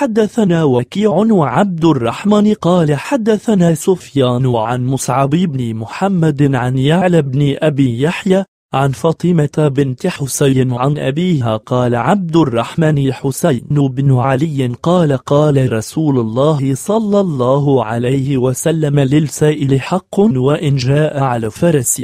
حدثنا وكيع وعبد الرحمن قال حدثنا سفيان عن مصعب بن محمد عن يعلى بن أبي يحيى عن فاطمة بنت حسين عن أبيها قال عبد الرحمن حسين بن علي قال قال رسول الله صلى الله عليه وسلم للسائل حق وإن جاء على فرس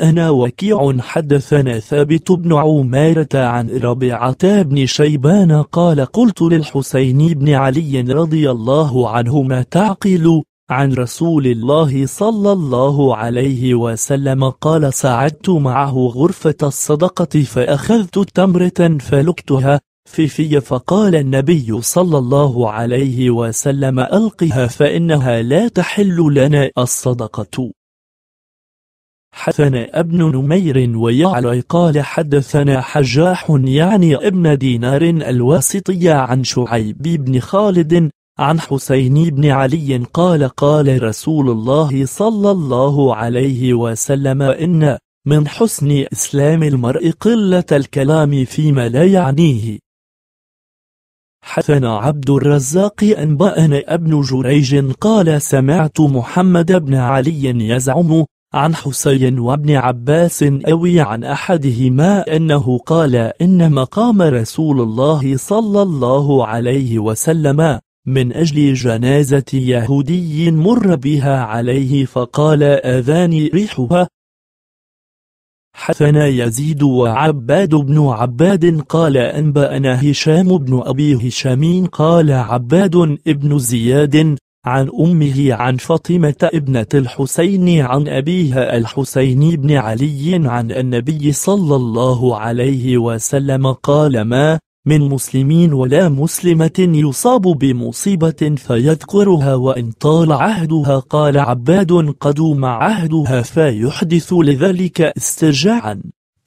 أنا وكيع حدثنا ثابت بن عمارة عن ربيعة بن شيبان قال قلت للحسين بن علي رضي الله عنهما تعقل عن رسول الله صلى الله عليه وسلم قال ساعدت معه غرفة الصدقة فأخذت تمرة فلقتها في في فقال النبي صلى الله عليه وسلم ألقها فإنها لا تحل لنا الصدقة حدثنا ابن نمير ويعلى قال حدثنا حجاح يعني ابن دينار الواسطي عن شعيب بن خالد عن حسين بن علي قال قال رسول الله صلى الله عليه وسلم إن من حسن إسلام المرء قلة الكلام فيما لا يعنيه حثنا عبد الرزاق أنبأنا ابن جريج قال سمعت محمد بن علي يزعم عن حسين وابن عباس أوي عن أحدهما أنه قال إن مقام رسول الله صلى الله عليه وسلم من أجل جنازة يهودي مر بها عليه فقال آذاني ريحها حثنا يزيد وعباد بن عباد قال أنبأنا هشام بن أبي هشام قال عباد بن زياد عن أمه عن فاطمة ابنة الحسين عن أبيها الحسين بن علي عن النبي صلى الله عليه وسلم قال ما من مسلمين ولا مسلمة يصاب بمصيبة فيذكرها وإن طال عهدها قال عباد قدوم عهدها فيحدث لذلك استرجاعا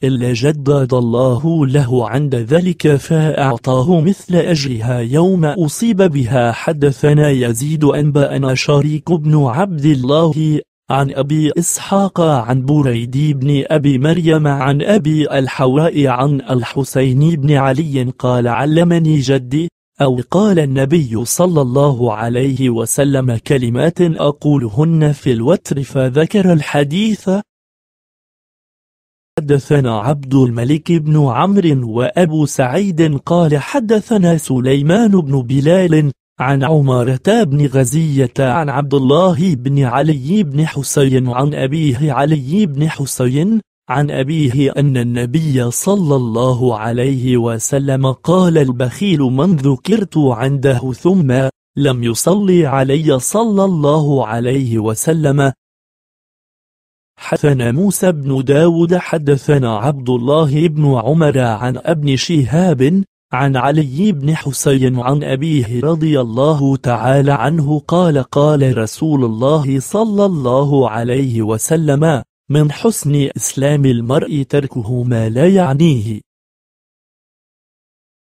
إلا جدد الله له عند ذلك فأعطاه مثل أجرها يوم أصيب بها حدثنا يزيد أنبأنا شريك بن عبد الله عن أبي إسحاق عن بريد بن أبي مريم عن أبي الحواء عن الحسين بن علي قال علمني جدي أو قال النبي صلى الله عليه وسلم كلمات أقولهن في الوتر فذكر الحديث حدثنا عبد الملك بن عمرو وأبو سعيد قال حدثنا سليمان بن بلال عن عمارة بن غزية عن عبد الله بن علي بن حسين عن أبيه علي بن حسين عن أبيه أن النبي صلى الله عليه وسلم قال البخيل من ذكرت عنده ثم لم يصلي علي صلى الله عليه وسلم حدثنا موسى بن داود حدثنا عبد الله بن عمر عن ابن شهاب عن علي بن حسين عن أبيه رضي الله تعالى عنه قال قال رسول الله صلى الله عليه وسلم من حسن إسلام المرء تركه ما لا يعنيه